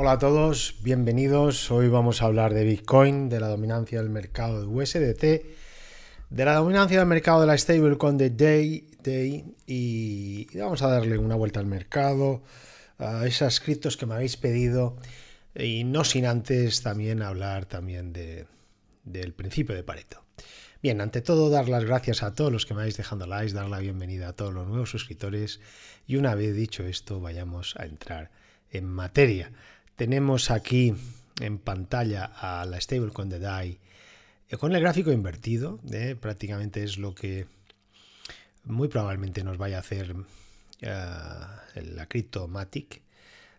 Hola a todos, bienvenidos. Hoy vamos a hablar de Bitcoin, de la dominancia del mercado de USDT, de la dominancia del mercado de la stablecoin de Day, Day y vamos a darle una vuelta al mercado, a esas criptos que me habéis pedido y no sin antes también hablar también del principio de Pareto. Bien, ante todo dar las gracias a todos los que me habéis dejado likes, dar la bienvenida a todos los nuevos suscriptores y una vez dicho esto vayamos a entrar en materia. Tenemos aquí en pantalla a la stable con the DAI eh, con el gráfico invertido, eh, prácticamente es lo que muy probablemente nos vaya a hacer eh, la cripto Matic.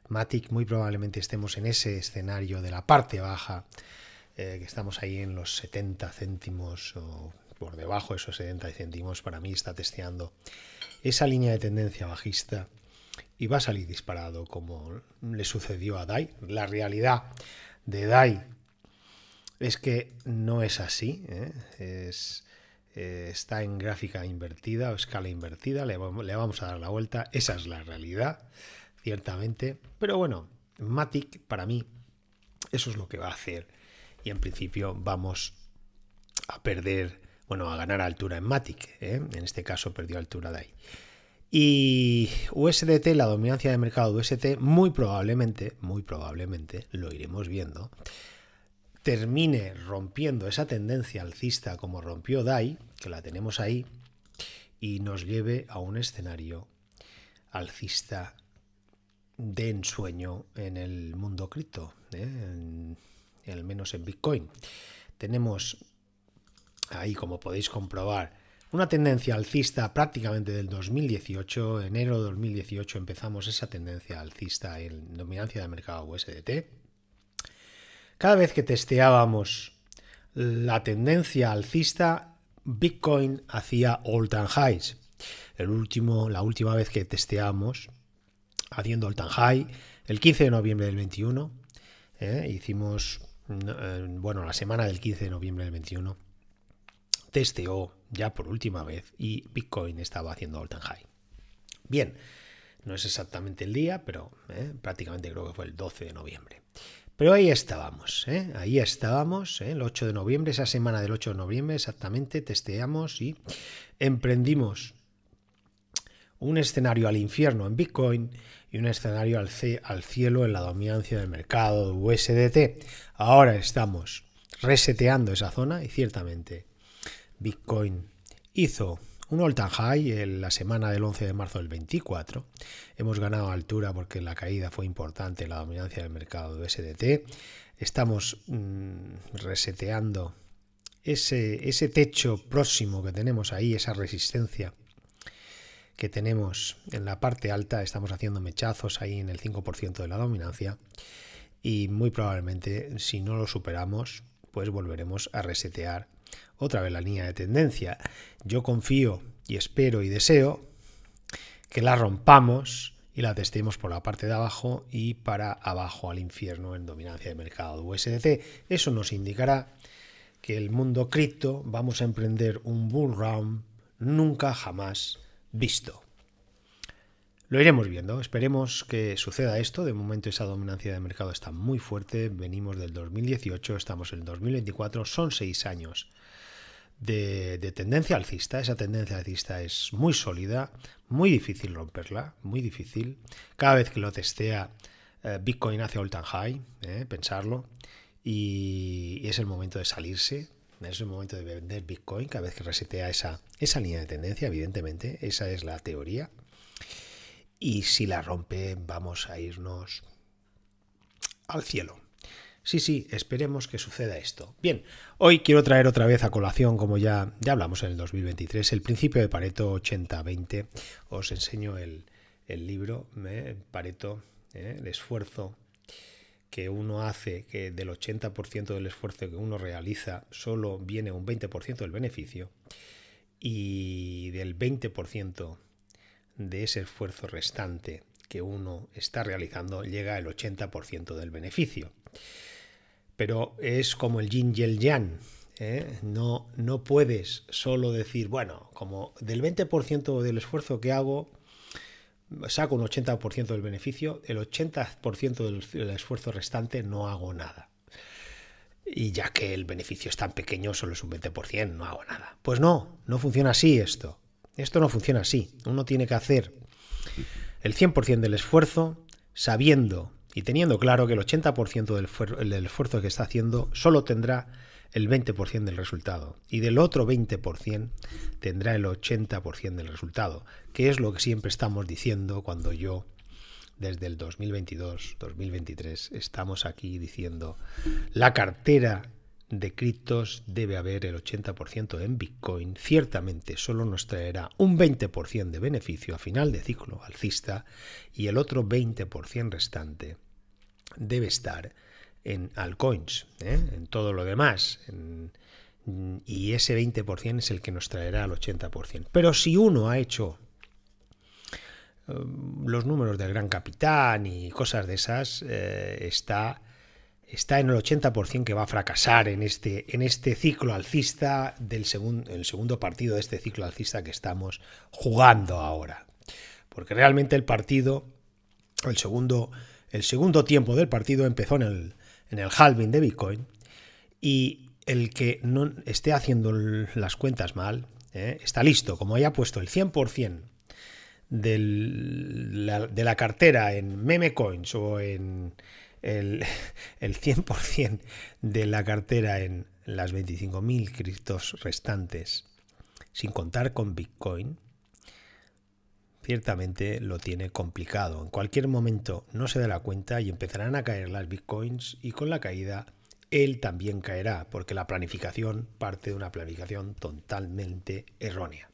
Matic muy probablemente estemos en ese escenario de la parte baja, que estamos ahí en los 70 céntimos o por debajo de esos 70 céntimos, para mí está testeando esa línea de tendencia bajista y va a salir disparado como le sucedió a Dai. La realidad de Dai es que no es así. ¿eh? Eh, está en gráfica invertida o escala invertida. Le, vamos a dar la vuelta. Esa es la realidad, ciertamente. Pero bueno, Matic para mí eso es lo que va a hacer. Y en principio vamos a perder, bueno, a ganar altura en Matic. ¿eh? En este caso perdió altura DAI. Y USDT, la dominancia de mercado USDT, muy probablemente, muy probablemente, lo iremos viendo, termine rompiendo esa tendencia alcista como rompió DAI, que la tenemos ahí, y nos lleve a un escenario alcista de ensueño en el mundo cripto, ¿eh? al menos en Bitcoin. Tenemos ahí, como podéis comprobar, una tendencia alcista prácticamente del 2018, enero de 2018 empezamos esa tendencia alcista en dominancia del mercado USDT. Cada vez que testeábamos la tendencia alcista, Bitcoin hacía all-time highs. El último, la última vez que testeábamos haciendo all-time high, el 15 de noviembre del 21, ¿eh? hicimos, eh, bueno, la semana del 15 de noviembre del 21 testeó ya por última vez y Bitcoin estaba haciendo all high. Bien, no es exactamente el día, pero eh, prácticamente creo que fue el 12 de noviembre. Pero ahí estábamos, eh, ahí estábamos, eh, el 8 de noviembre, esa semana del 8 de noviembre exactamente, testeamos y emprendimos un escenario al infierno en Bitcoin y un escenario al, al cielo en la dominancia del mercado USDT. Ahora estamos reseteando esa zona y ciertamente Bitcoin hizo un all-time high en la semana del 11 de marzo del 24. Hemos ganado altura porque la caída fue importante en la dominancia del mercado de SDT. Estamos mm, reseteando ese, ese techo próximo que tenemos ahí, esa resistencia que tenemos en la parte alta. Estamos haciendo mechazos ahí en el 5% de la dominancia. Y muy probablemente, si no lo superamos, pues volveremos a resetear otra vez la línea de tendencia. Yo confío y espero y deseo que la rompamos y la testemos por la parte de abajo y para abajo al infierno en dominancia de mercado USDC, Eso nos indicará que el mundo cripto vamos a emprender un bull run nunca jamás visto. Lo iremos viendo, esperemos que suceda esto. De momento esa dominancia de mercado está muy fuerte, venimos del 2018, estamos en el 2024, son seis años de, tendencia alcista. Esa tendencia alcista es muy sólida, muy difícil romperla, muy difícil. Cada vez que lo testea, eh, Bitcoin hace all high, eh, pensarlo. Y, es el momento de salirse, es el momento de vender Bitcoin cada vez que resetea esa, esa línea de tendencia, evidentemente. Esa es la teoría. Y si la rompe, vamos a irnos al cielo. Sí, sí, esperemos que suceda esto. Bien, hoy quiero traer otra vez a colación, como ya, ya hablamos en el 2023, el principio de Pareto 80-20. Os enseño el, libro, ¿eh? Pareto, ¿eh? el esfuerzo que uno hace, que del 80% del esfuerzo que uno realiza solo viene un 20% del beneficio y del 20% de ese esfuerzo restante que uno está realizando llega el 80% del beneficio pero es como el yin y el yang. ¿eh? No, no puedes solo decir, bueno, como del 20% del esfuerzo que hago, saco un 80% del beneficio, el 80% del esfuerzo restante no hago nada. Y ya que el beneficio es tan pequeño, solo es un 20%, no hago nada. Pues no, no funciona así esto. Esto no funciona así. Uno tiene que hacer el 100% del esfuerzo sabiendo y teniendo claro que el 80% del, esfuerzo que está haciendo solo tendrá el 20% del resultado y del otro 20% tendrá el 80% del resultado, que es lo que siempre estamos diciendo cuando yo desde el 2022, 2023 estamos aquí diciendo la cartera de criptos debe haber el 80% en Bitcoin, ciertamente solo nos traerá un 20% de beneficio a final de ciclo alcista y el otro 20% restante debe estar en altcoins, ¿eh? en todo lo demás. y ese 20% es el que nos traerá el 80%. Pero si uno ha hecho eh, los números del gran capitán y cosas de esas, eh, está está en el 80% que va a fracasar en este, en este ciclo alcista del segundo, el segundo partido de este ciclo alcista que estamos jugando ahora. Porque realmente el partido, el segundo, el segundo tiempo del partido empezó en el, en el halving de Bitcoin y el que no esté haciendo las cuentas mal eh, está listo. Como haya puesto el 100% del, de la cartera en meme coins o en el, 100% de la cartera en las 25.000 criptos restantes, sin contar con Bitcoin, ciertamente lo tiene complicado. En cualquier momento no se dará cuenta y empezarán a caer las bitcoins y con la caída él también caerá, porque la planificación parte de una planificación totalmente errónea.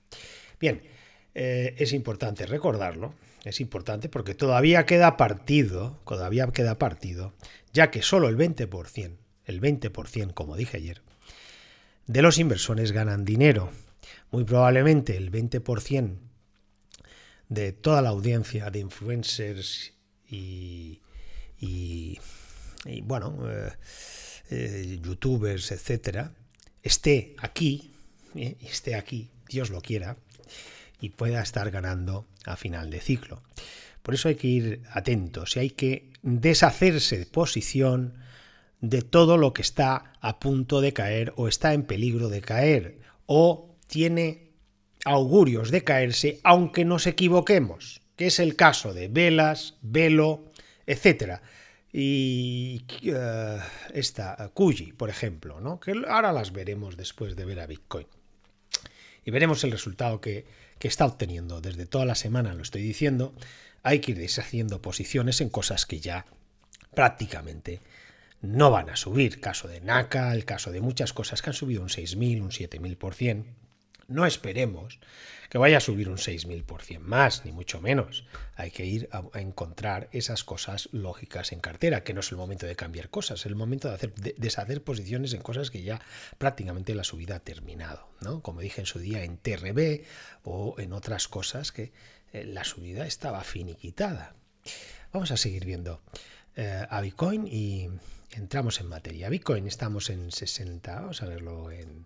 Bien, eh, es importante recordarlo, es importante porque todavía queda partido, todavía queda partido, ya que solo el 20%, el 20%, como dije ayer, de los inversores ganan dinero. Muy probablemente el 20% de toda la audiencia de influencers y, bueno, eh, eh, youtubers, etcétera, esté aquí, eh, esté aquí, Dios lo quiera, y pueda estar ganando a final de ciclo. Por eso hay que ir atentos y hay que deshacerse de posición de todo lo que está a punto de caer o está en peligro de caer o tiene augurios de caerse aunque nos equivoquemos, que es el caso de velas, velo, etcétera y eh, esta por ejemplo, ¿no? que ahora las veremos después de ver a Bitcoin y veremos el resultado que, está obteniendo. Desde toda la semana lo estoy diciendo, hay que ir deshaciendo posiciones en cosas que ya prácticamente no van a subir. Caso de NACA, el caso de muchas cosas que han subido un 6.000, un 7.000%. No esperemos que vaya a subir un 6.000% más, ni mucho menos. Hay que ir a, encontrar esas cosas lógicas en cartera, que no es el momento de cambiar cosas, es el momento de, hacer, deshacer posiciones en cosas que ya prácticamente la subida ha terminado. ¿no? Como dije en su día en TRB o en otras cosas que eh, la subida estaba finiquitada. Vamos a seguir viendo eh, a Bitcoin y entramos en materia. Bitcoin estamos en 60, vamos a verlo en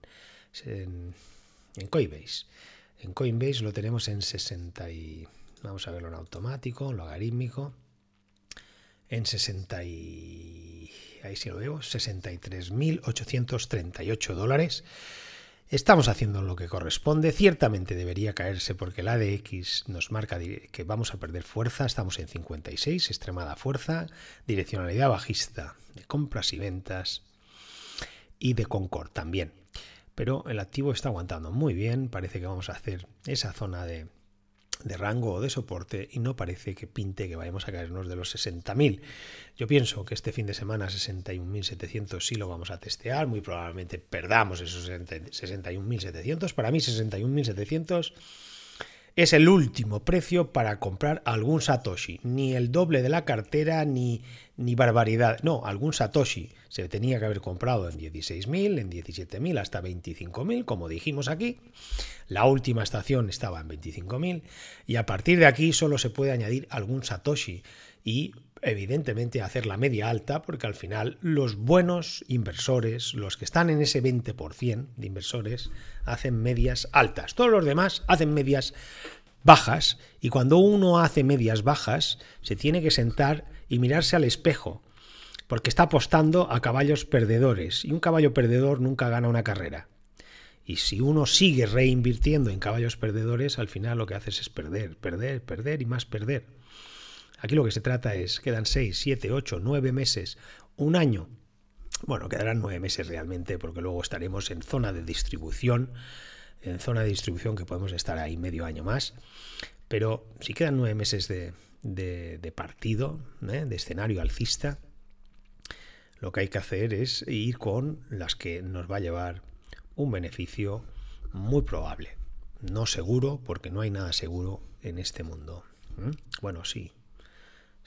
en Coinbase. En Coinbase lo tenemos en 60 y... Vamos a verlo en automático, logarítmico. En 60 Ahí sí lo veo, 63.838 dólares. Estamos haciendo lo que corresponde. Ciertamente debería caerse porque el ADX nos marca que vamos a perder fuerza. Estamos en 56, extremada fuerza, direccionalidad bajista de compras y ventas y de Concord también pero el activo está aguantando muy bien, parece que vamos a hacer esa zona de, rango o de soporte y no parece que pinte que vayamos a caernos de los 60.000. Yo pienso que este fin de semana 61.700 sí lo vamos a testear, muy probablemente perdamos esos 61.700, para mí 61.700 es el último precio para comprar algún Satoshi. Ni el doble de la cartera, ni, ni barbaridad. No, algún Satoshi. Se tenía que haber comprado en 16.000, en 17.000, hasta 25.000, como dijimos aquí. La última estación estaba en 25.000. Y a partir de aquí solo se puede añadir algún Satoshi. Y evidentemente hacer la media alta, porque al final los buenos inversores, los que están en ese 20% de inversores, hacen medias altas. Todos los demás hacen medias bajas y cuando uno hace medias bajas, se tiene que sentar y mirarse al espejo, porque está apostando a caballos perdedores y un caballo perdedor nunca gana una carrera. Y si uno sigue reinvirtiendo en caballos perdedores, al final lo que haces es perder, perder, perder y más perder. Aquí lo que se trata es, quedan 6, 7, 8, 9 meses, un año. Bueno, quedarán 9 meses realmente porque luego estaremos en zona de distribución, en zona de distribución que podemos estar ahí medio año más. Pero si quedan 9 meses de, partido, ¿eh? de escenario alcista, lo que hay que hacer es ir con las que nos va a llevar un beneficio muy probable. No seguro, porque no hay nada seguro en este mundo. ¿Mm? Bueno, sí,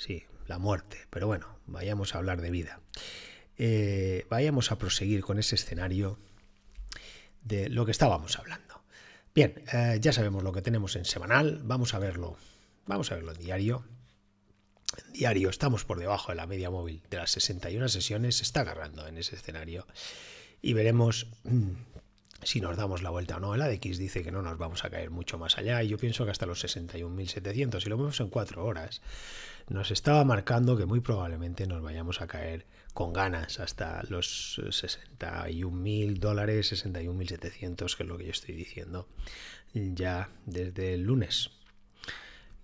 sí, la muerte, pero bueno, vayamos a hablar de vida. Eh, vayamos a proseguir con ese escenario de lo que estábamos hablando. Bien, eh, ya sabemos lo que tenemos en semanal, vamos a verlo, vamos a verlo en diario. En diario estamos por debajo de la media móvil de las 61 sesiones, se está agarrando en ese escenario y veremos mm, si nos damos la vuelta o no. El ADX dice que no nos vamos a caer mucho más allá y yo pienso que hasta los 61.700, si lo vemos en 4 horas, nos estaba marcando que muy probablemente nos vayamos a caer con ganas hasta los 61.000 dólares, 61.700, que es lo que yo estoy diciendo ya desde el lunes.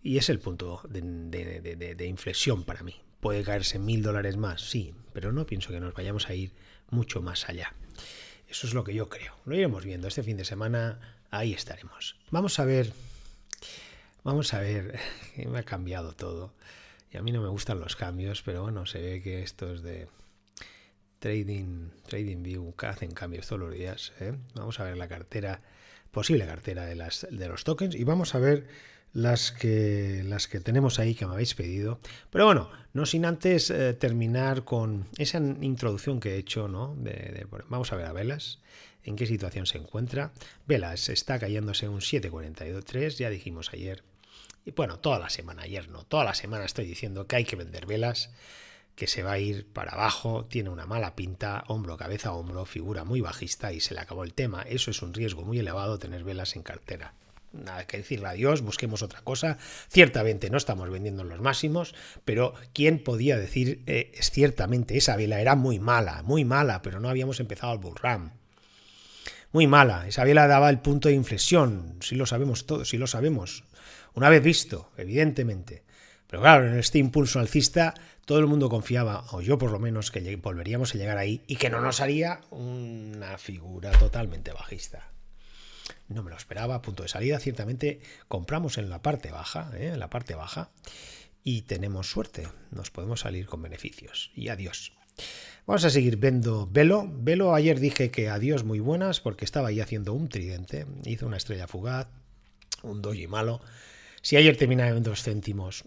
Y es el punto de, de inflexión para mí. Puede caerse mil dólares más, sí, pero no pienso que nos vayamos a ir mucho más allá. Eso es lo que yo creo. Lo iremos viendo. Este fin de semana ahí estaremos. Vamos a ver. Vamos a ver. Me ha cambiado todo. Y a mí no me gustan los cambios, pero bueno, se ve que estos de Trading, Trading View hacen cambios todos los días. ¿eh? Vamos a ver la cartera, posible cartera de, las, de los tokens y vamos a ver las que, las que tenemos ahí que me habéis pedido. Pero bueno, no sin antes eh, terminar con esa introducción que he hecho, ¿no? De, vamos a ver a Velas, en qué situación se encuentra. Velas está cayéndose un 7,43, ya dijimos ayer. Y bueno, toda la semana, ayer no, toda la semana estoy diciendo que hay que vender velas, que se va a ir para abajo, tiene una mala pinta, hombro, cabeza, hombro, figura muy bajista y se le acabó el tema. Eso es un riesgo muy elevado tener velas en cartera nada que decirle adiós, busquemos otra cosa. Ciertamente no estamos vendiendo los máximos, pero ¿quién podía decir eh, ciertamente esa vela era muy mala, muy mala, pero no habíamos empezado el Burram, Muy mala, esa vela daba el punto de inflexión, si lo sabemos todos, si lo sabemos. Una vez visto, evidentemente. Pero claro, en este impulso alcista todo el mundo confiaba, o yo por lo menos, que volveríamos a llegar ahí y que no nos haría una figura totalmente bajista no me lo esperaba, punto de salida, ciertamente compramos en la parte baja, ¿eh? en la parte baja, y tenemos suerte, nos podemos salir con beneficios. Y adiós. Vamos a seguir viendo Velo. Velo ayer dije que adiós muy buenas porque estaba ahí haciendo un tridente, hizo una estrella fugaz, un doji malo. Si ayer terminaba en dos céntimos,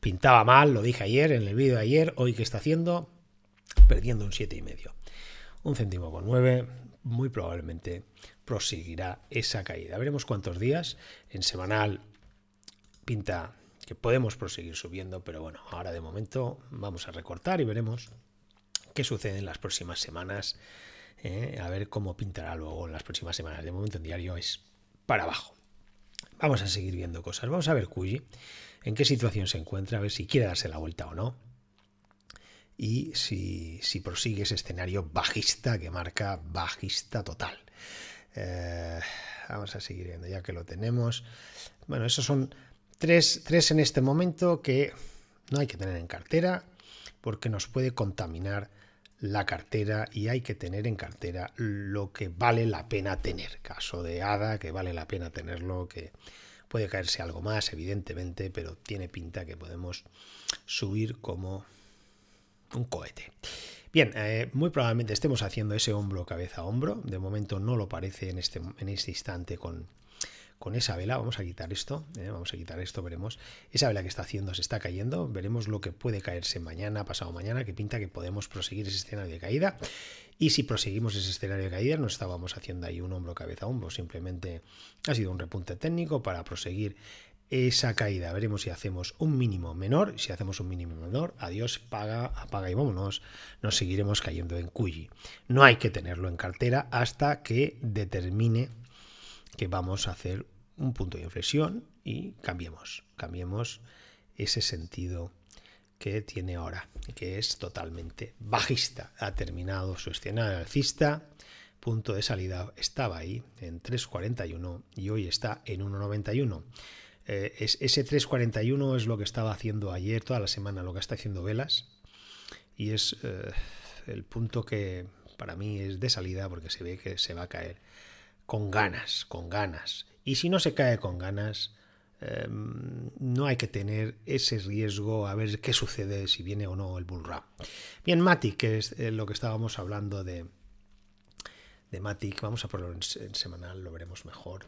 pintaba mal, lo dije ayer en el vídeo de ayer, hoy que está haciendo, perdiendo un medio. Un céntimo con 9, muy probablemente proseguirá esa caída. Veremos cuántos días. En semanal pinta que podemos proseguir subiendo, pero bueno, ahora de momento vamos a recortar y veremos qué sucede en las próximas semanas. ¿eh? a ver cómo pintará luego en las próximas semanas. De momento en diario es para abajo. Vamos a seguir viendo cosas. Vamos a ver Cuyi en qué situación se encuentra, a ver si quiere darse la vuelta o no. Y si, si prosigue ese escenario bajista que marca bajista total. Eh, vamos a seguir viendo, ya que lo tenemos. Bueno, esos son tres, tres en este momento que no hay que tener en cartera porque nos puede contaminar la cartera y hay que tener en cartera lo que vale la pena tener. Caso de ADA, que vale la pena tenerlo, que puede caerse algo más, evidentemente, pero tiene pinta que podemos subir como un cohete. Bien, eh, muy probablemente estemos haciendo ese hombro cabeza hombro. De momento no lo parece en este, en este instante con, con esa vela, vamos a quitar esto, eh, vamos a quitar esto, veremos, esa vela que está haciendo se está cayendo, veremos lo que puede caerse mañana, pasado mañana, que pinta que podemos proseguir ese escenario de caída, y si proseguimos ese escenario de caída no estábamos haciendo ahí un hombro cabeza hombro, simplemente ha sido un repunte técnico para proseguir esa caída. Veremos si hacemos un mínimo menor. Si hacemos un mínimo menor, adiós, paga, apaga y vámonos. Nos seguiremos cayendo en cuyi. No hay que tenerlo en cartera hasta que determine que vamos a hacer un punto de inflexión y cambiemos. Cambiemos ese sentido que tiene ahora, que es totalmente bajista. Ha terminado su escenario alcista punto de salida estaba ahí en 3.41 y hoy está en 1.91. Eh, ese 341 es lo que estaba haciendo ayer, toda la semana, lo que está haciendo Velas. Y es eh, el punto que para mí es de salida porque se ve que se va a caer con ganas, con ganas. Y si no se cae con ganas, em, no hay que tener ese riesgo a ver qué sucede, si viene o no el bull Bien, Matic, que es eh, lo que estábamos hablando de, de Matic, vamos a ponerlo en semanal, lo veremos mejor.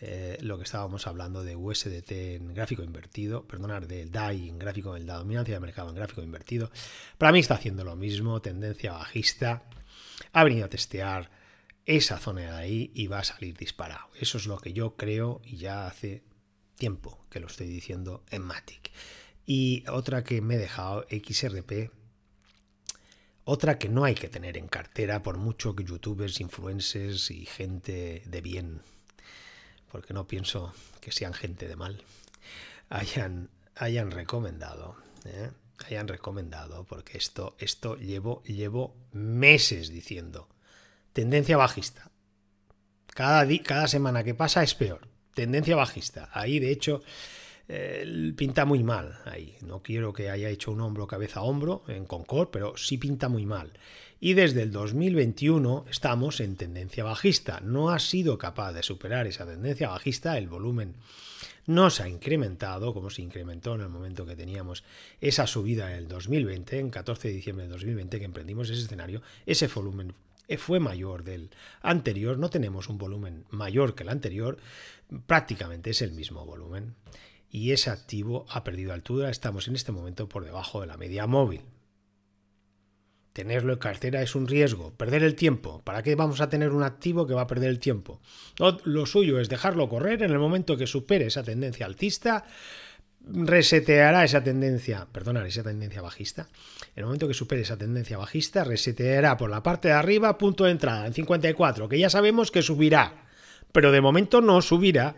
Eh, lo que estábamos hablando de USDT en gráfico invertido, perdonar, del DAI en gráfico, en la dominancia de mercado en gráfico invertido. Para mí está haciendo lo mismo, tendencia bajista. Ha venido a testear esa zona de ahí y va a salir disparado. Eso es lo que yo creo y ya hace tiempo que lo estoy diciendo en Matic. Y otra que me he dejado, XRP, otra que no hay que tener en cartera por mucho que youtubers, influencers y gente de bien porque no pienso que sean gente de mal, hayan, hayan recomendado. ¿eh? Hayan recomendado, porque esto, esto llevo, llevo meses diciendo. Tendencia bajista. Cada, cada semana que pasa es peor. Tendencia bajista. Ahí, de hecho, eh, pinta muy mal. Ahí. No quiero que haya hecho un hombro cabeza a hombro en Concord, pero sí pinta muy mal y desde el 2021 estamos en tendencia bajista. No ha sido capaz de superar esa tendencia bajista, el volumen no se ha incrementado como se incrementó en el momento que teníamos esa subida en el 2020, en 14 de diciembre de 2020 que emprendimos ese escenario, ese volumen fue mayor del anterior, no tenemos un volumen mayor que el anterior, prácticamente es el mismo volumen y ese activo ha perdido altura, estamos en este momento por debajo de la media móvil. Tenerlo en cartera es un riesgo, perder el tiempo. ¿Para qué vamos a tener un activo que va a perder el tiempo? Lo suyo es dejarlo correr en el momento que supere esa tendencia altista, reseteará esa tendencia, Perdonar esa tendencia bajista. En el momento que supere esa tendencia bajista, reseteará por la parte de arriba punto de entrada en 54, que ya sabemos que subirá, pero de momento no subirá.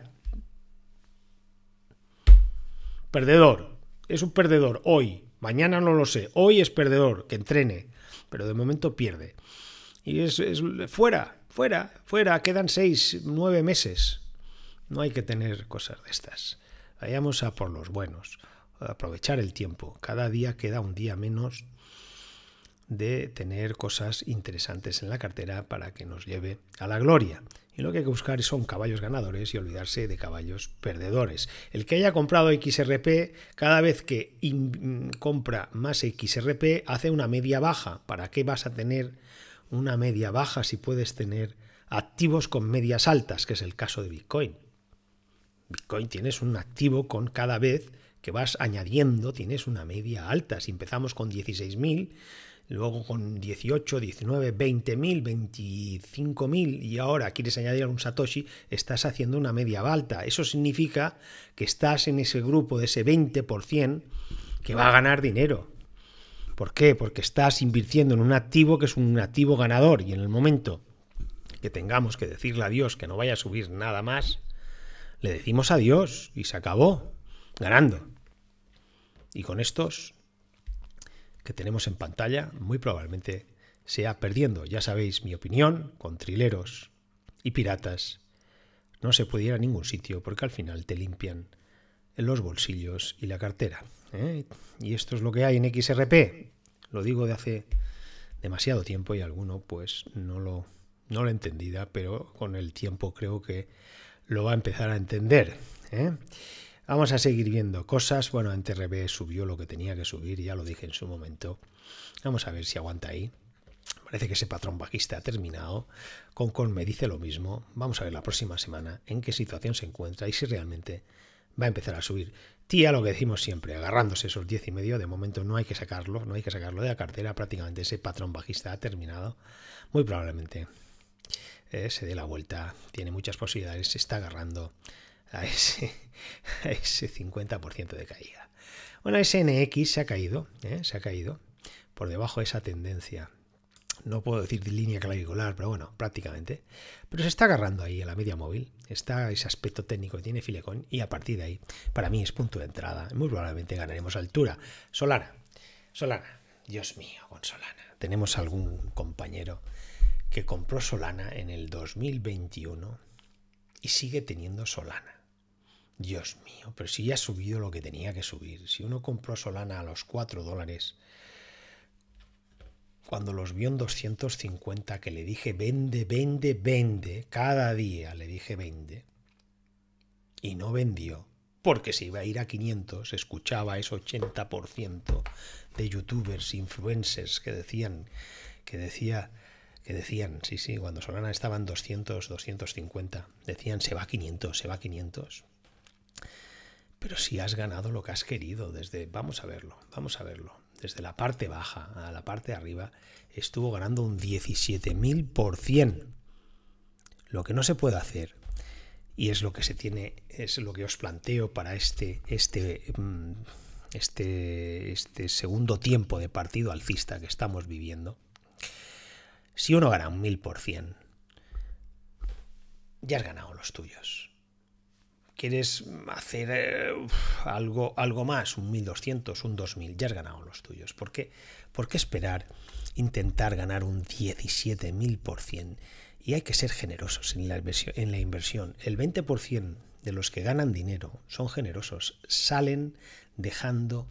Perdedor, es un perdedor hoy, mañana no lo sé, hoy es perdedor, que entrene, pero de momento pierde. Y es, fuera, fuera, fuera, quedan seis, nueve meses. No hay que tener cosas de estas. Vayamos a por los buenos, aprovechar el tiempo. Cada día queda un día menos de tener cosas interesantes en la cartera para que nos lleve a la gloria. Y lo que hay que buscar son caballos ganadores y olvidarse de caballos perdedores. El que haya comprado XRP, cada vez que compra más XRP, hace una media baja. ¿Para qué vas a tener una media baja si puedes tener activos con medias altas, que es el caso de Bitcoin? Bitcoin tienes un activo con cada vez que vas añadiendo, tienes una media alta. Si empezamos con 16.000 luego con 18, 19, 20 mil, 25 mil y ahora quieres añadir un Satoshi, estás haciendo una media alta. Eso significa que estás en ese grupo de ese 20% que va a ganar dinero. ¿Por qué? Porque estás invirtiendo en un activo que es un activo ganador y en el momento que tengamos que decirle a Dios que no vaya a subir nada más, le decimos adiós y se acabó ganando. Y con estos que tenemos en pantalla, muy probablemente sea perdiendo, ya sabéis mi opinión, con trileros y piratas. No se puede ir a ningún sitio porque al final te limpian los bolsillos y la cartera. ¿eh? Y esto es lo que hay en XRP. Lo digo de hace demasiado tiempo y alguno pues no lo, no lo entendida, pero con el tiempo creo que lo va a empezar a entender. ¿eh? Vamos a seguir viendo cosas. Bueno, en TRB subió lo que tenía que subir, ya lo dije en su momento. Vamos a ver si aguanta ahí. Parece que ese patrón bajista ha terminado. Concon me dice lo mismo. Vamos a ver la próxima semana en qué situación se encuentra y si realmente va a empezar a subir. Tía, lo que decimos siempre, agarrándose esos 10 y medio, de momento no hay que sacarlo, no hay que sacarlo de la cartera, prácticamente ese patrón bajista ha terminado. Muy probablemente eh, se dé la vuelta, tiene muchas posibilidades, se está agarrando a ese, ese 50% de caída. bueno SNX se ha caído, ¿eh? se ha caído por debajo de esa tendencia. No puedo decir de línea clavicular, pero bueno, prácticamente. Pero se está agarrando ahí a la media móvil. Está ese aspecto técnico que tiene filecón y a partir de ahí, para mí es punto de entrada. Muy probablemente ganaremos altura. Solana, Solana, Dios mío, con Solana. Tenemos algún compañero que compró Solana en el 2021 y sigue teniendo Solana. Dios mío, pero si ya ha subido lo que tenía que subir. Si uno compró Solana a los 4 dólares, cuando los vio en 250, que le dije vende, vende, vende, cada día le dije vende, y no vendió, porque se iba a ir a 500, escuchaba ese 80% de youtubers, influencers que decían, que decía, que decían, sí, sí, cuando Solana estaba en 200, 250, decían se va a 500, se va a 500. Pero si has ganado lo que has querido, desde, vamos a verlo, vamos a verlo, desde la parte baja a la parte de arriba, estuvo ganando un 17.000%. Lo que no se puede hacer, y es lo que se tiene, es lo que os planteo para este, este, mm, este, este segundo tiempo de partido alcista que estamos viviendo. Si uno gana un 1000%, ya has ganado los tuyos quieres hacer eh, algo, algo más, un 1200, un 2000, ya has ganado los tuyos. ¿Por qué, ¿Por qué esperar intentar ganar un 17.000%? Y hay que ser generosos en la inversión. En la inversión. El 20% de los que ganan dinero son generosos, salen dejando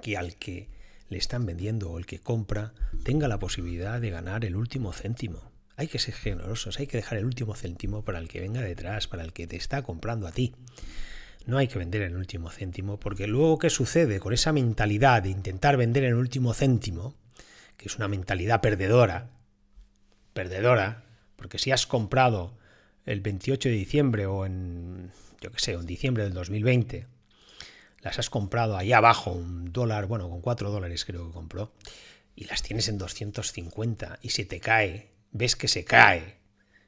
que al que le están vendiendo o el que compra tenga la posibilidad de ganar el último céntimo. Hay que ser generosos, hay que dejar el último céntimo para el que venga detrás, para el que te está comprando a ti. No hay que vender el último céntimo, porque luego qué sucede con esa mentalidad de intentar vender el último céntimo, que es una mentalidad perdedora, perdedora, porque si has comprado el 28 de diciembre o en, yo que sé, en diciembre del 2020, las has comprado ahí abajo, un dólar, bueno, con cuatro dólares creo que compró, y las tienes en 250 y se te cae ves que se cae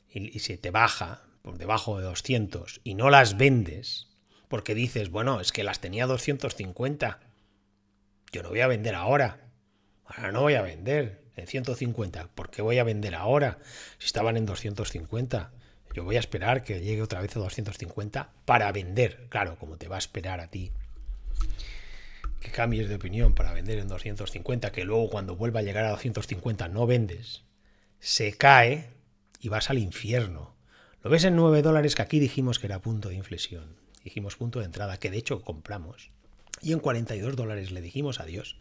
y, se te baja por debajo de 200 y no las vendes, porque dices, bueno, es que las tenía 250, yo no voy a vender ahora, ahora no voy a vender en 150, ¿por qué voy a vender ahora si estaban en 250? Yo voy a esperar que llegue otra vez a 250 para vender, claro, como te va a esperar a ti que cambies de opinión para vender en 250, que luego cuando vuelva a llegar a 250 no vendes, se cae y vas al infierno. Lo ves en 9 dólares que aquí dijimos que era punto de inflexión. Dijimos punto de entrada, que de hecho compramos. Y en 42 dólares le dijimos adiós.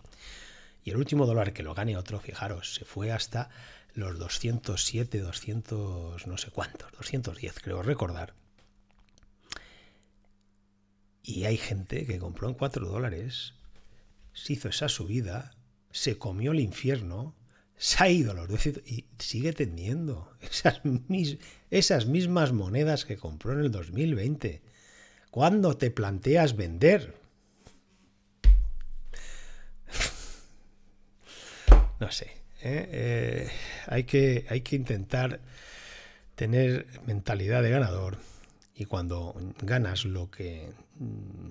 Y el último dólar que lo gane otro, fijaros, se fue hasta los 207, 200, no sé cuántos, 210 creo recordar. Y hay gente que compró en 4 dólares, se hizo esa subida, se comió el infierno se ha ido los y sigue teniendo esas, mis, esas mismas monedas que compró en el 2020. ¿Cuándo te planteas vender? No sé. ¿eh? Eh, hay, que, hay que intentar tener mentalidad de ganador y cuando ganas lo que mm,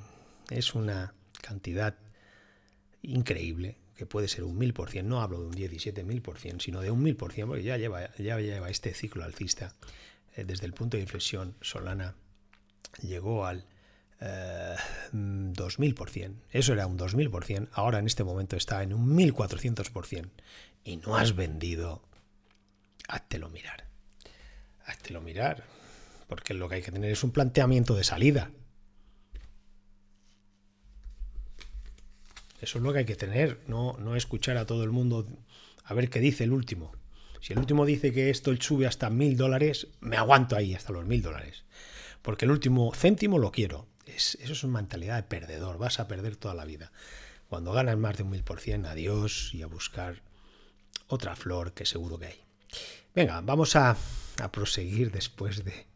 es una cantidad increíble, puede ser un mil por 1000%, no hablo de un 17.000%, sino de un 1000%, porque ya lleva, ya lleva este ciclo alcista. Eh, desde el punto de inflexión, Solana llegó al eh, mm, por 2000%. Eso era un por 2000%, ahora en este momento está en un 1400%. Y no has vendido, háztelo mirar. Háztelo mirar, porque lo que hay que tener es un planteamiento de salida. Eso es lo que hay que tener, no, escuchar a todo el mundo a ver qué dice el último. Si el último dice que esto sube hasta mil dólares, me aguanto ahí hasta los mil dólares. Porque el último céntimo lo quiero. eso es una mentalidad de perdedor, vas a perder toda la vida. Cuando ganas más de un mil por cien, adiós y a buscar otra flor que seguro que hay. Venga, vamos a, proseguir después de,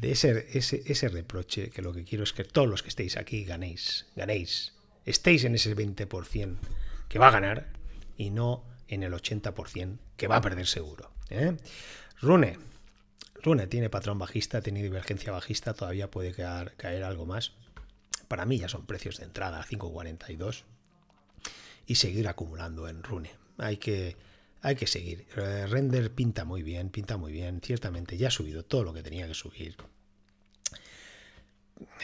ese, ese, ese reproche, que lo que quiero es que todos los que estéis aquí ganéis, ganéis estéis en ese 20% que va a ganar y no en el 80% que va a perder seguro. ¿eh? Rune. Rune tiene patrón bajista, tiene divergencia bajista, todavía puede caer, caer algo más. Para mí ya son precios de entrada 5.42 y seguir acumulando en Rune. Hay que, hay que seguir. Eh, render pinta muy bien, pinta muy bien. Ciertamente ya ha subido todo lo que tenía que subir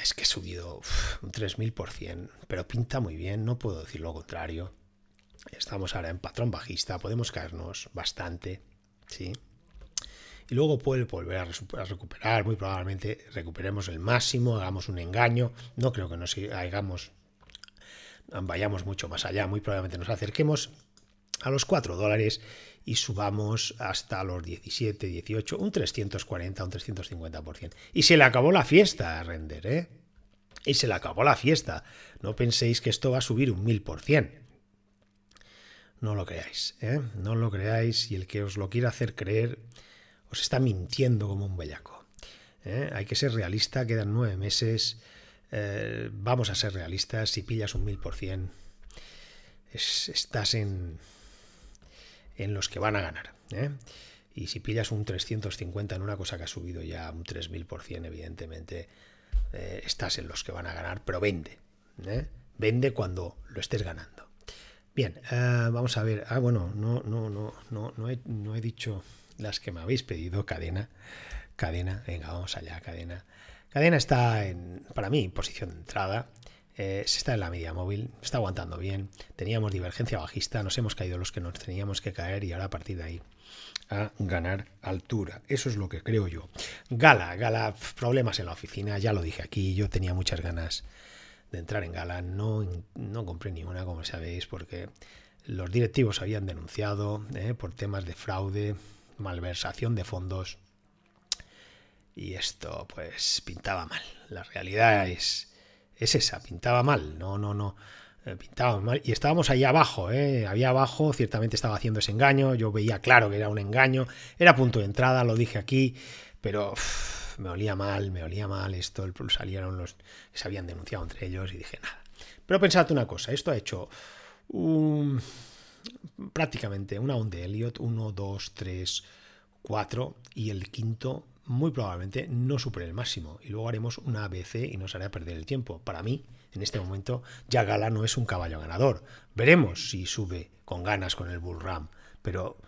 es que he subido un 3000%, pero pinta muy bien, no puedo decir lo contrario. Estamos ahora en patrón bajista, podemos caernos bastante, ¿sí? Y luego puede volver a, recuperar, muy probablemente recuperemos el máximo, hagamos un engaño, no creo que nos hagamos, vayamos mucho más allá, muy probablemente nos acerquemos a los 4 dólares y subamos hasta los 17, 18, un 340, un 350%. Y se le acabó la fiesta a Render, ¿eh? Y se le acabó la fiesta. No penséis que esto va a subir un 1000%. No lo creáis, ¿eh? No lo creáis y el que os lo quiera hacer creer os está mintiendo como un bellaco. ¿eh? Hay que ser realista, quedan nueve meses. Eh, vamos a ser realistas, si pillas un 1000%, estás en, en los que van a ganar. ¿eh? Y si pillas un 350 en una cosa que ha subido ya un 3000%, evidentemente eh, estás en los que van a ganar, pero vende. ¿eh? Vende cuando lo estés ganando. Bien, eh, vamos a ver. Ah, bueno, no, no, no, no, no he, no he dicho las que me habéis pedido, cadena. Cadena, venga, vamos allá, cadena. Cadena está en, para mí posición de entrada. Eh, se está en la media móvil, está aguantando bien. Teníamos divergencia bajista, nos hemos caído los que nos teníamos que caer y ahora a partir de ahí a ganar altura. Eso es lo que creo yo. Gala, Gala, problemas en la oficina, ya lo dije aquí, yo tenía muchas ganas de entrar en Gala, no, no compré ninguna, como sabéis, porque los directivos habían denunciado eh, por temas de fraude, malversación de fondos. Y esto pues pintaba mal. La realidad es es esa, pintaba mal, no, no, no, eh, pintaba mal. Y estábamos ahí abajo, ¿eh? había abajo, ciertamente estaba haciendo ese engaño, yo veía claro que era un engaño, era punto de entrada, lo dije aquí, pero me olía mal, me olía mal esto, salieron los, se habían denunciado entre ellos y dije nada. Pero pensad una cosa, esto ha hecho un, prácticamente una onda de Elliot, 1, 2, 3, 4 y el quinto muy probablemente no supere el máximo y luego haremos una ABC y nos hará perder el tiempo. Para mí, en este momento, ya Gala no es un caballo ganador. Veremos si sube con ganas con el Bull Ram, pero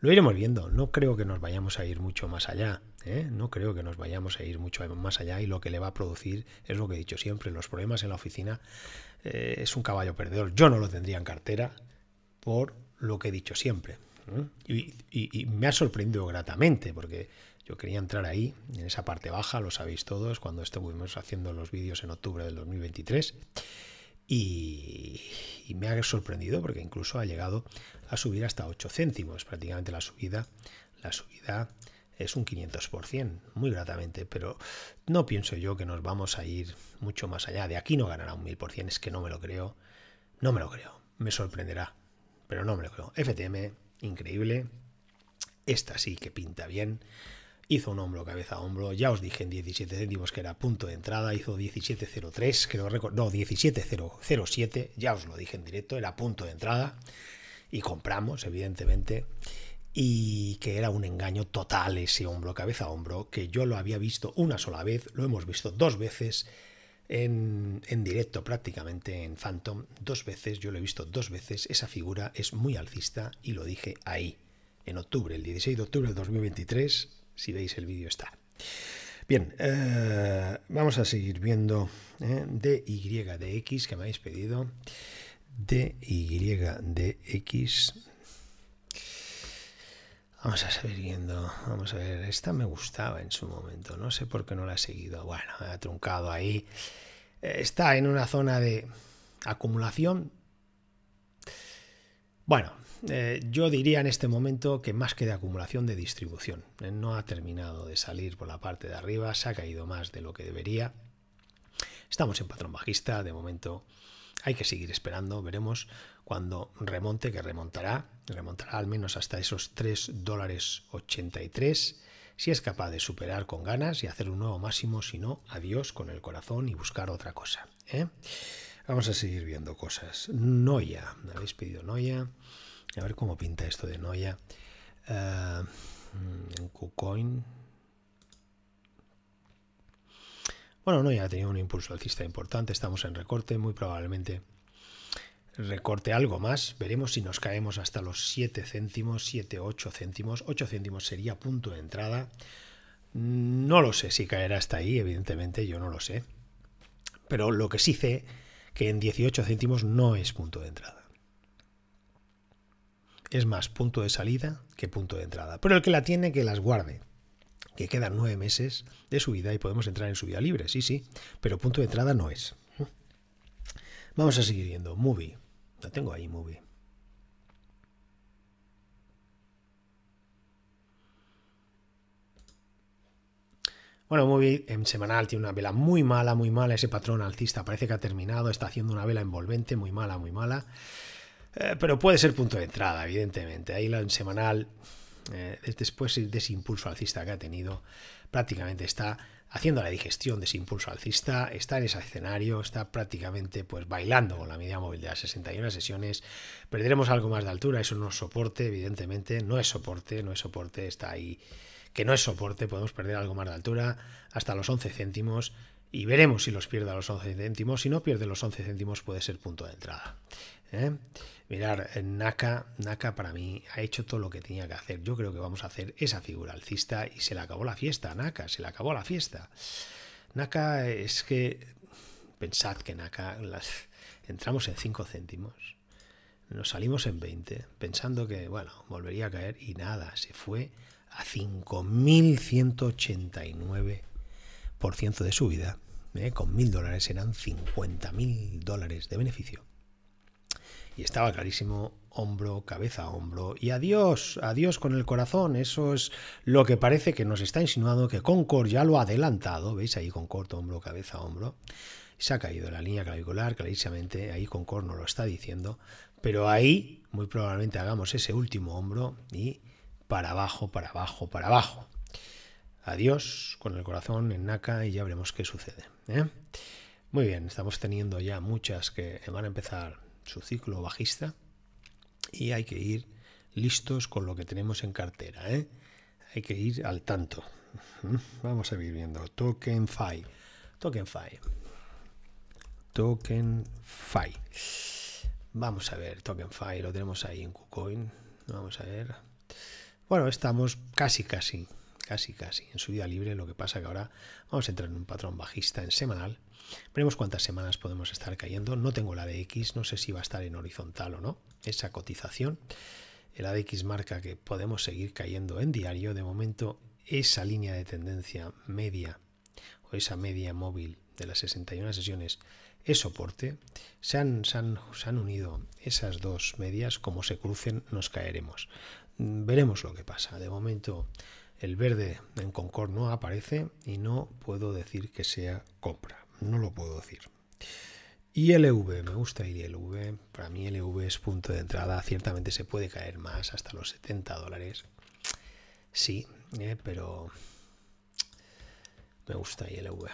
lo iremos viendo. No creo que nos vayamos a ir mucho más allá. ¿eh? No creo que nos vayamos a ir mucho más allá y lo que le va a producir es lo que he dicho siempre, los problemas en la oficina eh, es un caballo perdedor. Yo no lo tendría en cartera por lo que he dicho siempre. ¿eh? y, me ha sorprendido gratamente, porque yo quería entrar ahí, en esa parte baja, lo sabéis todos, cuando estuvimos haciendo los vídeos en octubre del 2023. Y, me ha sorprendido porque incluso ha llegado a subir hasta 8 céntimos. Prácticamente la subida, la subida es un 500%, muy gratamente, pero no pienso yo que nos vamos a ir mucho más allá. De aquí no ganará un 1000%, es que no me lo creo, no me lo creo, me sorprenderá, pero no me lo creo. FTM, increíble, esta sí que pinta bien. Hizo un hombro cabeza a hombro, ya os dije en 17 céntimos que era punto de entrada, hizo 17.03, creo no, 17.007, ya os lo dije en directo, era punto de entrada y compramos, evidentemente, y que era un engaño total ese hombro cabeza a hombro, que yo lo había visto una sola vez, lo hemos visto dos veces en, en directo prácticamente en Phantom, dos veces, yo lo he visto dos veces, esa figura es muy alcista y lo dije ahí, en octubre, el 16 de octubre de 2023, si veis el vídeo está. Bien, eh, vamos a seguir viendo eh, de Y, de X que me habéis pedido. Y, de X. Vamos a seguir viendo, vamos a ver, esta me gustaba en su momento, no sé por qué no la he seguido, bueno, ha truncado ahí. Está en una zona de acumulación. Bueno, eh, yo diría en este momento que más que de acumulación de distribución. Eh, no ha terminado de salir por la parte de arriba, se ha caído más de lo que debería. Estamos en patrón bajista, de momento hay que seguir esperando, veremos cuando remonte, que remontará, remontará al menos hasta esos 3 dólares 83, si es capaz de superar con ganas y hacer un nuevo máximo, si no, adiós con el corazón y buscar otra cosa. ¿eh? Vamos a seguir viendo cosas. Noia, me habéis pedido Noia. A ver cómo pinta esto de Noia. en eh, mm, KuCoin. Bueno, Noia ha tenido un impulso alcista importante. Estamos en recorte. Muy probablemente recorte algo más. Veremos si nos caemos hasta los 7 céntimos, 7, 8 céntimos. 8 céntimos sería punto de entrada. No lo sé si caerá hasta ahí, evidentemente, yo no lo sé. Pero lo que sí sé que en 18 céntimos no es punto de entrada es más punto de salida que punto de entrada. Pero el que la tiene, que las guarde. Que quedan nueve meses de subida y podemos entrar en subida libre, sí, sí. Pero punto de entrada no es. Vamos a seguir viendo. Movie. La tengo ahí, movie. Bueno, Movie en em, semanal tiene una vela muy mala, muy mala. Ese patrón alcista parece que ha terminado. Está haciendo una vela envolvente muy mala, muy mala. Eh, pero puede ser punto de entrada, evidentemente. Ahí la semanal, eh, después de ese impulso alcista que ha tenido, prácticamente está haciendo la digestión de ese impulso alcista, está en ese escenario, está prácticamente pues bailando con la media móvil de las 61 sesiones. Perderemos algo más de altura, eso no es soporte, evidentemente, no es soporte, no es soporte, está ahí que no es soporte, podemos perder algo más de altura hasta los 11 céntimos y veremos si los pierde a los 11 céntimos, si no pierde los 11 céntimos puede ser punto de entrada. ¿eh? Mirar, eh, Naka, Naka para mí ha hecho todo lo que tenía que hacer. Yo creo que vamos a hacer esa figura alcista y se le acabó la fiesta, Naka, se le acabó la fiesta. Naka es que, pensad que Naka, las, entramos en 5 céntimos, nos salimos en 20, pensando que, bueno, volvería a caer y nada, se fue a 5.189% de subida. ¿eh? Con mil dólares eran 50.000 dólares de beneficio. Y estaba clarísimo hombro, cabeza hombro y adiós, adiós con el corazón. Eso es lo que parece que nos está insinuando que Concord ya lo ha adelantado. ¿Veis ahí Concord, hombro, cabeza, hombro? Se ha caído la línea clavicular clarísimamente. Ahí Concord no lo está diciendo. Pero ahí muy probablemente hagamos ese último hombro y para abajo, para abajo, para abajo. Adiós con el corazón en naca y ya veremos qué sucede. ¿eh? Muy bien, estamos teniendo ya muchas que van a empezar su ciclo bajista y hay que ir listos con lo que tenemos en cartera. ¿eh? Hay que ir al tanto. Vamos a ir viendo. Token file Token FI. Token FI. Vamos a ver, Token FI lo tenemos ahí en KuCoin. Vamos a ver. Bueno, estamos casi, casi casi casi en su vida libre, lo que pasa que ahora vamos a entrar en un patrón bajista en semanal. Veremos cuántas semanas podemos estar cayendo. No tengo la de X, no sé si va a estar en horizontal o no, esa cotización. el eh, ADX marca que podemos seguir cayendo en diario. De momento, esa línea de tendencia media o esa media móvil de las 61 sesiones es soporte. se han, se han unido esas dos medias, como se crucen nos caeremos. Mm, veremos lo que pasa. De momento el verde en Concord no aparece y no puedo decir que sea compra. No lo puedo decir. Y ILV, me gusta ILV. Para mí ILV es punto de entrada. Ciertamente se puede caer más hasta los 70 dólares. Sí, eh, pero me gusta ILV.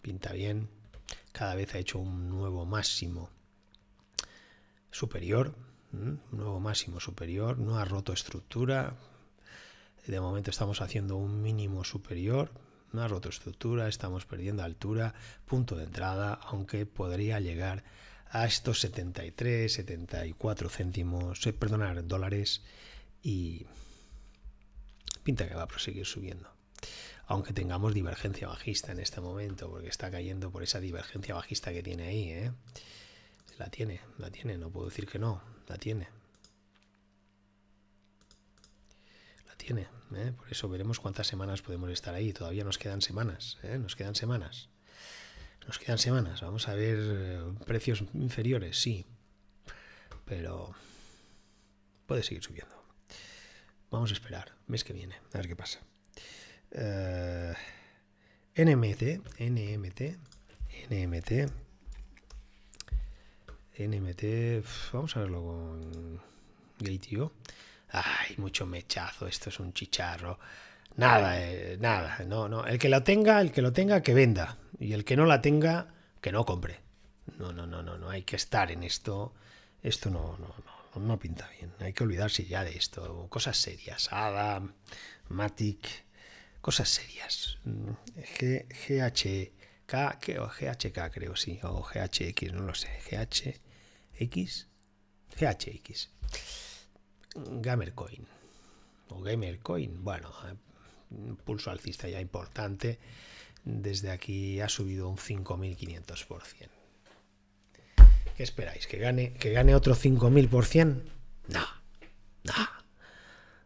Pinta bien. Cada vez ha hecho un nuevo máximo superior. Un mm, nuevo máximo superior. No ha roto estructura de momento estamos haciendo un mínimo superior, una rotoestructura, estamos perdiendo altura, punto de entrada, aunque podría llegar a estos 73, 74 céntimos, eh, perdonar, dólares y pinta que va a proseguir subiendo. Aunque tengamos divergencia bajista en este momento, porque está cayendo por esa divergencia bajista que tiene ahí, ¿eh? La tiene, la tiene, no puedo decir que no, la tiene. ¿eh? Por eso veremos cuántas semanas podemos estar ahí. Todavía nos quedan semanas. ¿eh? Nos quedan semanas. Nos quedan semanas. Vamos a ver eh, precios inferiores, sí. Pero puede seguir subiendo. Vamos a esperar. Mes que viene. A ver qué pasa. NMT. NMT. NMT. NMT. Vamos a verlo con GateIO ay, mucho mechazo, esto es un chicharro. Nada, eh, nada, no, no. El que lo tenga, el que lo tenga, que venda. Y el que no la tenga, que no compre. No, no, no, no, no. Hay que estar en esto. Esto no, no, no, no pinta bien. Hay que olvidarse ya de esto. Cosas serias. Adam, Matic, cosas serias. G, GHK, o GHK creo, sí. O GHX, no lo sé. GHX. GHX. Gamercoin. O Gamercoin, bueno, eh, un pulso alcista ya importante. Desde aquí ha subido un 5.500%. ¿Qué esperáis? ¿Que gane, que gane otro 5.000%? No, no.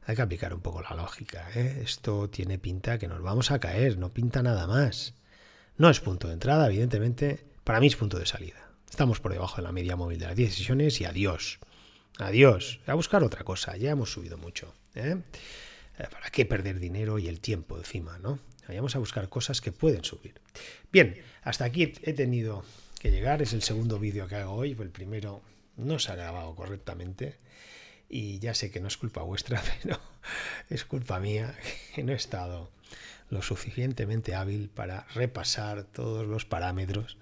Hay que aplicar un poco la lógica. ¿eh? Esto tiene pinta que nos vamos a caer, no pinta nada más. No es punto de entrada, evidentemente. Para mí es punto de salida. Estamos por debajo de la media móvil de las 10 sesiones y adiós. Adiós. A buscar otra cosa. Ya hemos subido mucho. ¿eh? ¿eh? ¿Para qué perder dinero y el tiempo encima, no? Vayamos a buscar cosas que pueden subir. Bien, hasta aquí he tenido que llegar. Es el segundo vídeo que hago hoy. El primero no se ha grabado correctamente. Y ya sé que no es culpa vuestra, pero es culpa mía que no he estado lo suficientemente hábil para repasar todos los parámetros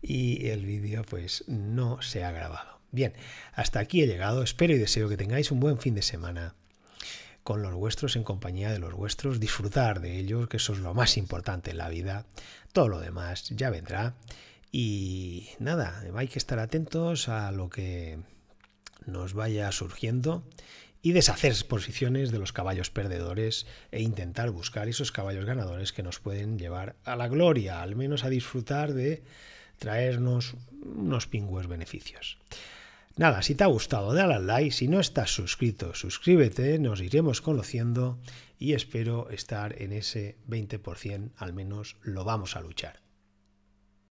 y el vídeo pues no se ha grabado. Bien, hasta aquí he llegado. Espero y deseo que tengáis un buen fin de semana con los vuestros, en compañía de los vuestros, disfrutar de ellos, que eso es lo más importante en la vida. Todo lo demás ya vendrá. Y nada, hay que estar atentos a lo que nos vaya surgiendo y deshacer posiciones de los caballos perdedores e intentar buscar esos caballos ganadores que nos pueden llevar a la gloria, al menos a disfrutar de traernos unos pingües beneficios. Nada, si te ha gustado, dale al like. Si no estás suscrito, suscríbete, nos iremos conociendo y espero estar en ese 20%, al menos lo vamos a luchar.